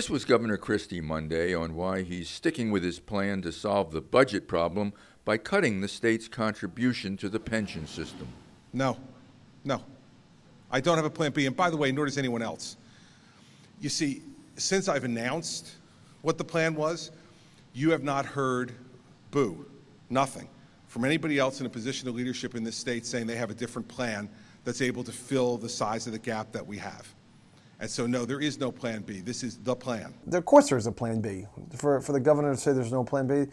This was Governor Christie Monday on why he's sticking with his plan to solve the budget problem by cutting the state's contribution to the pension system. No, no. I don't have a plan B. And by the way, nor does anyone else. You see, since I've announced what the plan was, you have not heard boo, nothing, from anybody else in a position of leadership in this state saying they have a different plan that's able to fill the size of the gap that we have. And so, no, there is no plan B. This is the plan. Of course, there is a plan B. For, for the governor to say there's no plan B,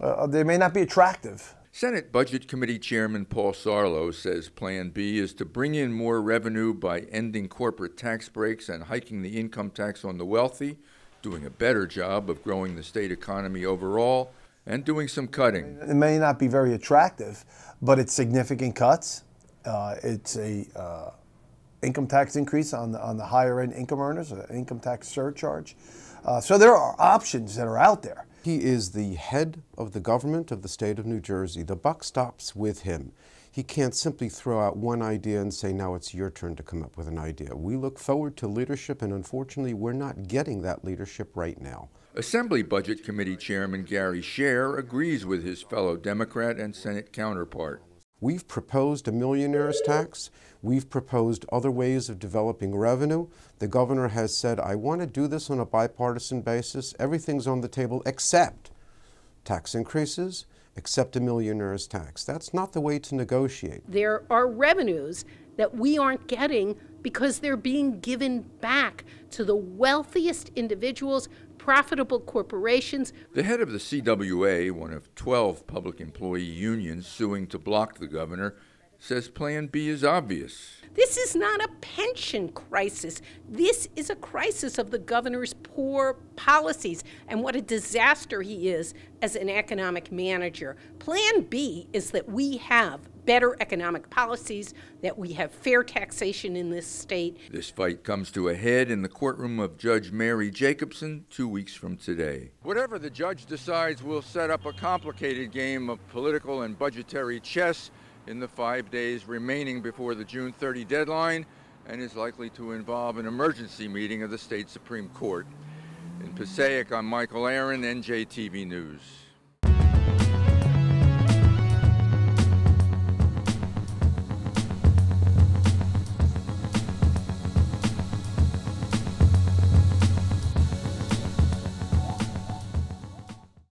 uh, they may not be attractive. Senate Budget Committee Chairman Paul Sarlo says Plan B is to bring in more revenue by ending corporate tax breaks and hiking the income tax on the wealthy, doing a better job of growing the state economy overall, and doing some cutting. It may not be very attractive, but it's significant cuts. Uh, it's a uh, income tax increase on the, on the higher end income earners, an income tax surcharge. Uh, so there are options that are out there. He is the head of the government of the state of New Jersey. The buck stops with him. He can't simply throw out one idea and say, now it's your turn to come up with an idea. We look forward to leadership, and unfortunately, we're not getting that leadership right now. Assembly Budget Committee Chairman Gary Scher agrees with his fellow Democrat and Senate counterpart. We've proposed a millionaire's tax. We've proposed other ways of developing revenue. The governor has said, I want to do this on a bipartisan basis. Everything's on the table except tax increases, accept a millionaire's tax. That's not the way to negotiate. There are revenues that we aren't getting because they're being given back to the wealthiest individuals, profitable corporations. The head of the CWA, one of 12 public employee unions suing to block the governor, says Plan B is obvious. This is not a pension crisis. This is a crisis of the governor's poor policies and what a disaster he is as an economic manager. Plan B is that we have better economic policies, that we have fair taxation in this state. This fight comes to a head in the courtroom of Judge Mary Jacobson two weeks from today. Whatever the judge decides will set up a complicated game of political and budgetary chess in the five days remaining before the June 30 deadline and is likely to involve an emergency meeting of the state Supreme Court. In Passaic, I'm Michael Aaron, NJTV News.